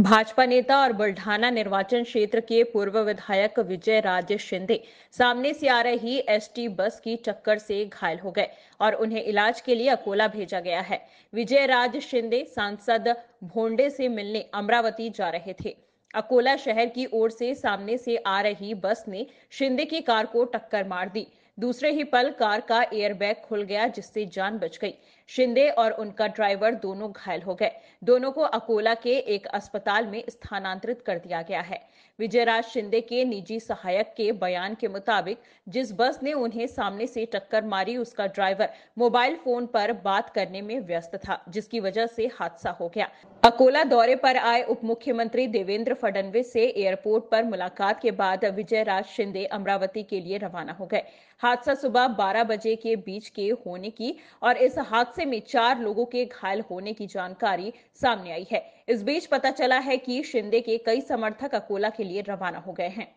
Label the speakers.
Speaker 1: भाजपा नेता और बुल्ढाना निर्वाचन क्षेत्र के पूर्व विधायक विजय राज शिंदे सामने से आ रही एसटी बस की टक्कर से घायल हो गए और उन्हें इलाज के लिए अकोला भेजा गया है विजय राज शिंदे सांसद भोंडे से मिलने अमरावती जा रहे थे अकोला शहर की ओर से सामने से आ रही बस ने शिंदे की कार को टक्कर मार दी दूसरे ही पल कार का एयरबैग खुल गया जिससे जान बच गई शिंदे और उनका ड्राइवर दोनों घायल हो गए दोनों को अकोला के एक अस्पताल में स्थानांतरित कर दिया गया है विजयराज शिंदे के निजी सहायक के बयान के मुताबिक जिस बस ने उन्हें सामने से टक्कर मारी उसका ड्राइवर मोबाइल फोन पर बात करने में व्यस्त था जिसकी वजह से हादसा हो गया अकोला दौरे पर आए उप मुख्यमंत्री देवेंद्र फडणवीस से एयरपोर्ट पर मुलाकात के बाद विजयराज शिंदे अमरावती के लिए रवाना हो गए हादसा सुबह 12 बजे के बीच के होने की और इस हादसे में चार लोगों के घायल होने की जानकारी सामने आई है इस बीच पता चला है कि शिंदे के कई समर्थक अकोला के लिए रवाना हो गए हैं